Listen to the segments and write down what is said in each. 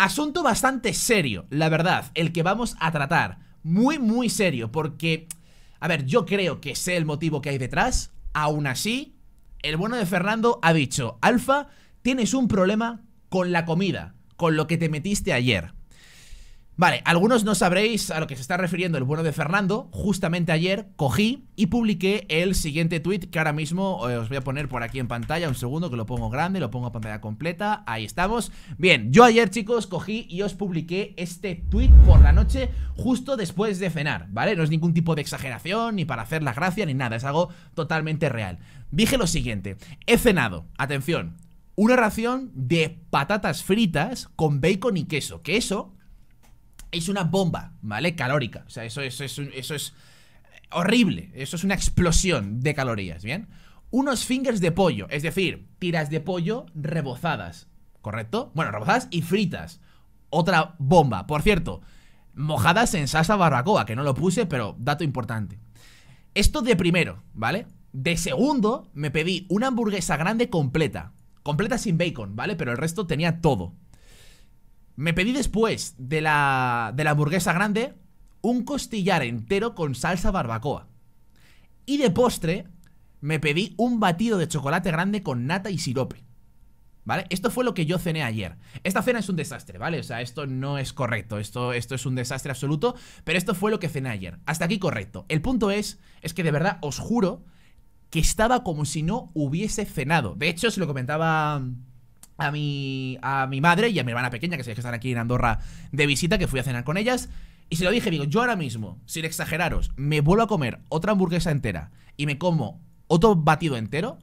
Asunto bastante serio, la verdad, el que vamos a tratar. Muy, muy serio, porque... A ver, yo creo que sé el motivo que hay detrás. Aún así, el bueno de Fernando ha dicho, Alfa, tienes un problema con la comida, con lo que te metiste ayer. Vale, algunos no sabréis a lo que se está refiriendo el bueno de Fernando. Justamente ayer cogí y publiqué el siguiente tweet que ahora mismo eh, os voy a poner por aquí en pantalla. Un segundo que lo pongo grande, lo pongo a pantalla completa. Ahí estamos. Bien, yo ayer chicos cogí y os publiqué este tweet por la noche justo después de cenar, ¿vale? No es ningún tipo de exageración ni para hacer la gracia ni nada, es algo totalmente real. Dije lo siguiente, he cenado, atención, una ración de patatas fritas con bacon y queso, que eso es una bomba, ¿vale? Calórica. O sea, eso, es horrible. Eso es una explosión de calorías, ¿bien? Unos fingers de pollo, es decir, tiras de pollo rebozadas, ¿correcto? Bueno, rebozadas y fritas. Otra bomba. Por cierto, mojadas en salsa barbacoa, que no lo puse, pero dato importante. Esto de primero, ¿vale? De segundo, me pedí una hamburguesa grande completa. Completa sin bacon, ¿vale? Pero el resto tenía todo. Me pedí después de la, de la hamburguesa grande un costillar entero con salsa barbacoa. Y de postre me pedí un batido de chocolate grande con nata y sirope. ¿Vale? Esto fue lo que yo cené ayer. Esta cena es un desastre, ¿vale? O sea, esto no es correcto, esto, esto es un desastre absoluto, pero esto fue lo que cené ayer. Hasta aquí correcto. El punto es, es que de verdad os juro que estaba como si no hubiese cenado. De hecho, se lo comentaba a mi, a mi madre y a mi hermana pequeña, que sabéis que están aquí en Andorra de visita, que fui a cenar con ellas. Y se lo dije, digo, yo ahora mismo, sin exageraros, me vuelvo a comer otra hamburguesa entera y me como otro batido entero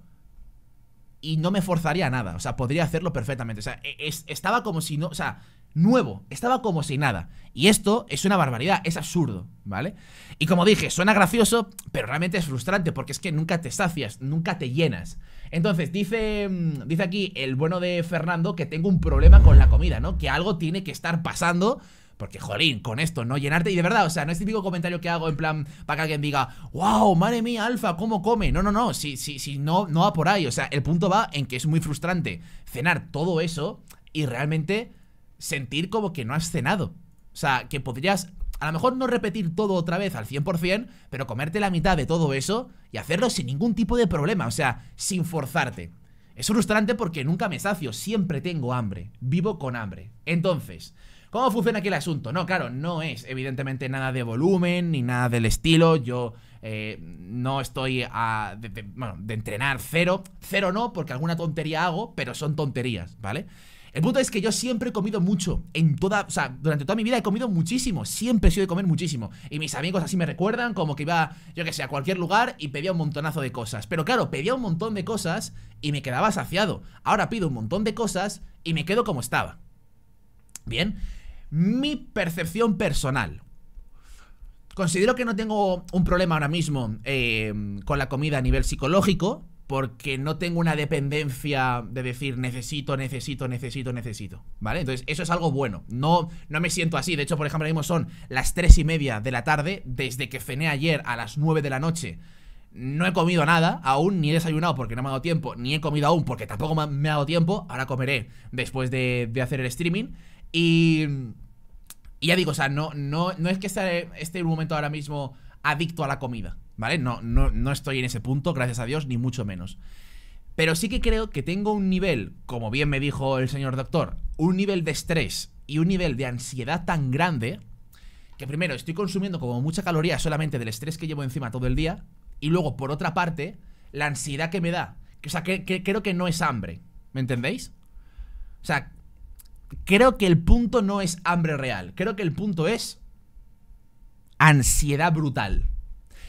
y no me forzaría a nada. O sea, podría hacerlo perfectamente. O sea, e, estaba como si no. O sea, nuevo, estaba como si nada. Y esto es una barbaridad, es absurdo, ¿vale? Y como dije, suena gracioso, pero realmente es frustrante porque es que nunca te sacias, nunca te llenas. Entonces, dice, mm, dice aquí el bueno de Fernando que tengo un problema con la comida, ¿no? Que algo tiene que estar pasando porque, jolín, con esto no llenarte. Y de verdad, o sea, no es típico comentario que hago en plan para que alguien diga, wow, madre mía, Alfa, ¿cómo come? No, no, no, si, si, si no, no va por ahí. O sea, el punto va en que es muy frustrante cenar todo eso y realmente sentir como que no has cenado. O sea, que podrías a lo mejor no repetir todo otra vez al 100%, pero comerte la mitad de todo eso y hacerlo sin ningún tipo de problema, o sea, sin forzarte. Es frustrante porque nunca me sacio, siempre tengo hambre, vivo con hambre. Entonces, ¿cómo funciona aquí el asunto? No, claro, no es evidentemente nada de volumen ni nada del estilo, yo eh, no estoy a, bueno, de entrenar cero, cero no, porque alguna tontería hago, pero son tonterías, ¿vale? El punto es que yo siempre he comido mucho. En toda, o sea, durante toda mi vida he comido muchísimo. Siempre he sido de comer muchísimo. Y mis amigos así me recuerdan, como que iba, yo que sé, a cualquier lugar y pedía un montonazo de cosas. Pero claro, pedía un montón de cosas y me quedaba saciado. Ahora pido un montón de cosas y me quedo como estaba. Bien. Mi percepción personal. Considero que no tengo un problema ahora mismo eh, con la comida a nivel psicológico porque no tengo una dependencia de decir necesito, necesito, necesito, necesito. ¿Vale? Entonces, eso es algo bueno. No, no me siento así. De hecho, por ejemplo, ahora mismo son las 3 y media de la tarde, desde que cené ayer a las 9 de la noche. No he comido nada aún, ni he desayunado porque no me ha dado tiempo, ni he comido aún porque tampoco me ha dado tiempo. Ahora comeré después de, hacer el streaming. Y, y ya digo, o sea, no, no, no es que esté en un momento ahora mismo adicto a la comida. ¿Vale? No, no, no estoy en ese punto, gracias a Dios, ni mucho menos. Pero sí que creo que tengo un nivel, como bien me dijo el señor doctor, un nivel de estrés y un nivel de ansiedad tan grande que primero estoy consumiendo como mucha caloría solamente del estrés que llevo encima todo el día y luego por otra parte la ansiedad que me da. O sea, creo que no es hambre, ¿me entendéis? O sea, creo que el punto no es hambre real, creo que el punto es ansiedad brutal.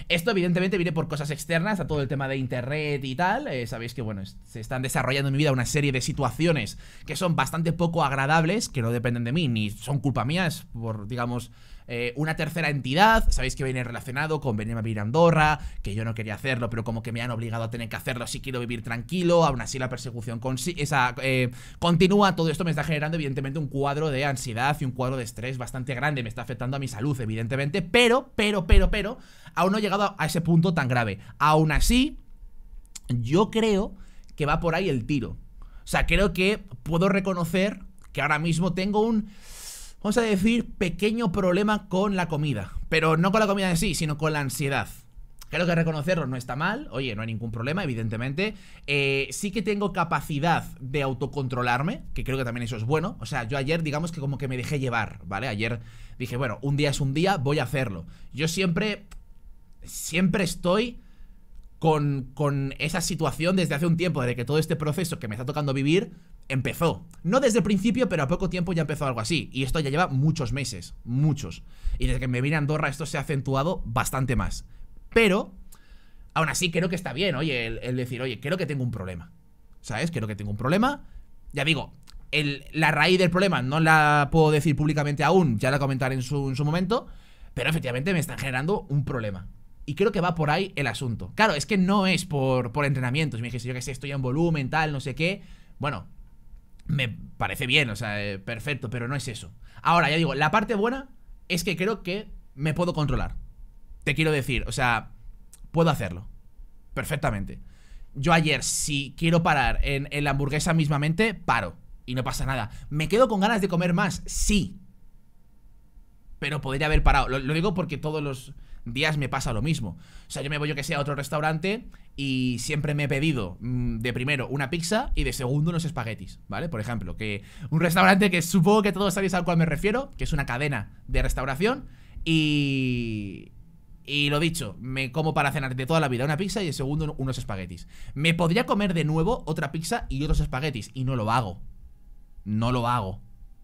Esto evidentemente viene por cosas externas a todo el tema de internet y tal. Eh, sabéis que, bueno, se están desarrollando en mi vida una serie de situaciones que son bastante poco agradables, que no dependen de mí, ni son culpa mía, es por, digamos, eh, una tercera entidad. Sabéis que viene relacionado con venir a Andorra, que yo no quería hacerlo, pero como que me han obligado a tener que hacerlo si quiero vivir tranquilo. Aún así, la persecución con esa, eh, continúa. Todo esto me está generando, evidentemente, un cuadro de ansiedad y un cuadro de estrés bastante grande. Me está afectando a mi salud, evidentemente, pero, pero, pero, pero, aún no he llegado a ese punto tan grave. Aún así, yo creo que va por ahí el tiro. O sea, creo que puedo reconocer que ahora mismo tengo un vamos a decir, pequeño problema con la comida. Pero no con la comida en sí, sino con la ansiedad. Creo que reconocerlo no está mal, oye, no hay ningún problema, evidentemente. Eh, sí que tengo capacidad de autocontrolarme, que creo que también eso es bueno. O sea, yo ayer, digamos que como que me dejé llevar, ¿vale? Ayer dije, bueno, un día es un día, voy a hacerlo. Yo siempre, siempre estoy con, esa situación desde hace un tiempo, desde que todo este proceso que me está tocando vivir empezó. No desde el principio, pero a poco tiempo ya empezó algo así. Y esto ya lleva muchos meses, muchos. Y desde que me vine a Andorra esto se ha acentuado bastante más. Pero, aún así creo que está bien, oye, el, decir, oye, creo que tengo un problema. ¿Sabes? Creo que tengo un problema. Ya digo, la raíz del problema no la puedo decir públicamente aún, ya la comentaré en su, en su momento. Pero efectivamente me está generando un problema. Y creo que va por ahí el asunto. Claro, es que no es por, entrenamientos. Me dijiste, yo que sé, estoy en volumen, tal, no sé qué. Bueno, me parece bien, o sea, eh, perfecto, pero no es eso. Ahora, ya digo, la parte buena es que creo que me puedo controlar. Te quiero decir, o sea, puedo hacerlo. Perfectamente. Yo ayer, si quiero parar en, la hamburguesa mismamente, paro. Y no pasa nada. ¿Me quedo con ganas de comer más? Sí. Pero podría haber parado. lo digo porque todos los días me pasa lo mismo. O sea, yo me voy, yo que sea a otro restaurante y siempre me he pedido mm, de primero una pizza y de segundo unos espaguetis, ¿vale? Por ejemplo, que un restaurante que supongo que todos sabéis al cual me refiero, que es una cadena de restauración y... Y lo dicho, me como para cenar de toda la vida una pizza y de segundo unos espaguetis. Me podría comer de nuevo otra pizza y otros espaguetis y no lo hago. No lo hago,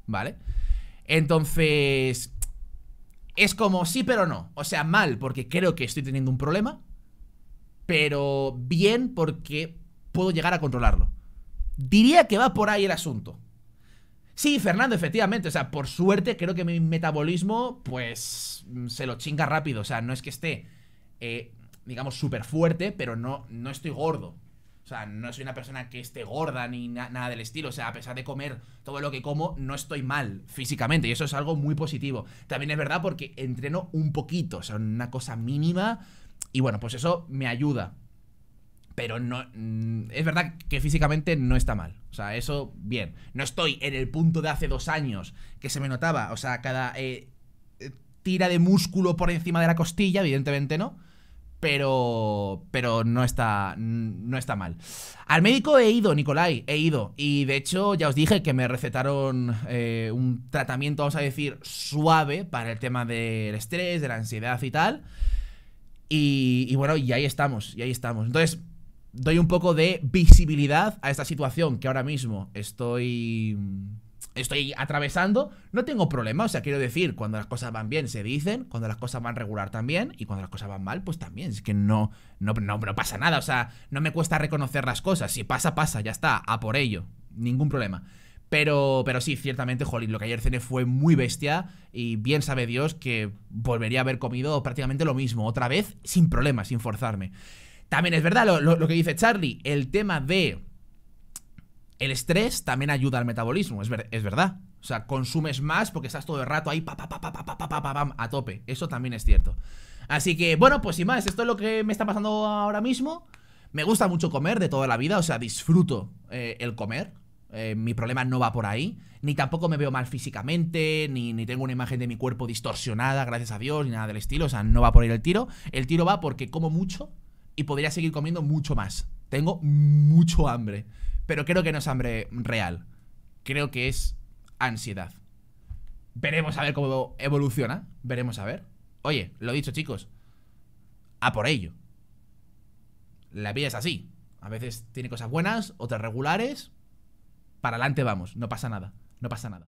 ¿vale? Entonces, es como sí, pero no. O sea, mal porque creo que estoy teniendo un problema, pero bien porque puedo llegar a controlarlo. Diría que va por ahí el asunto. Sí, Fernando, efectivamente. O sea, por suerte creo que mi metabolismo, pues, se lo chinga rápido. O sea, no es que esté, eh, digamos, súper fuerte, pero no, no estoy gordo. O sea, no soy una persona que esté gorda ni nada del estilo. O sea, a pesar de comer todo lo que como, no estoy mal físicamente. Y eso es algo muy positivo. También es verdad porque entreno un poquito, o sea, una cosa mínima. Y bueno, pues eso me ayuda. Pero no. Mm, es verdad que físicamente no está mal. O sea, eso, bien. No estoy en el punto de hace dos años que se me notaba. O sea, cada eh, eh, tira de músculo por encima de la costilla, evidentemente no pero pero no está no está mal. Al médico he ido, Nicolai, he ido y de hecho ya os dije que me recetaron eh, un tratamiento, vamos a decir, suave para el tema del estrés, de la ansiedad y tal. Y, y bueno, y ahí estamos, y ahí estamos. Entonces, doy un poco de visibilidad a esta situación que ahora mismo estoy estoy atravesando, no tengo problema. O sea, quiero decir, cuando las cosas van bien se dicen, cuando las cosas van regular también, y cuando las cosas van mal, pues también. Es que no, no, pasa nada. O sea, no me cuesta reconocer las cosas. Si pasa, pasa, ya está, a por ello. Ningún problema. Pero, pero sí, ciertamente, jolín, lo que ayer cené fue muy bestia y bien sabe Dios que volvería a haber comido prácticamente lo mismo, otra vez, sin problema, sin forzarme. También es verdad lo que dice Charlie, el tema de el estrés también ayuda al metabolismo, es, es verdad. O sea, consumes más porque estás todo el rato ahí pa, pa, pa, pa, pa, pa, pa, a tope. Eso también es cierto. Así que, bueno, pues sin más, esto es lo que me está pasando ahora mismo. Me gusta mucho comer de toda la vida, o sea, disfruto eh, el comer. Eh, mi problema no va por ahí. Ni tampoco me veo mal físicamente, ni, ni, tengo una imagen de mi cuerpo distorsionada, gracias a Dios, ni nada del estilo. O sea, no va por ahí el tiro. El tiro va porque como mucho y podría seguir comiendo mucho más. Tengo mucho hambre. Pero creo que no es hambre real. Creo que es ansiedad. Veremos a ver cómo evoluciona. Veremos a ver. Oye, lo he dicho, chicos. A por ello. La vida es así. A veces tiene cosas buenas, otras regulares. Para adelante vamos. No pasa nada. No pasa nada.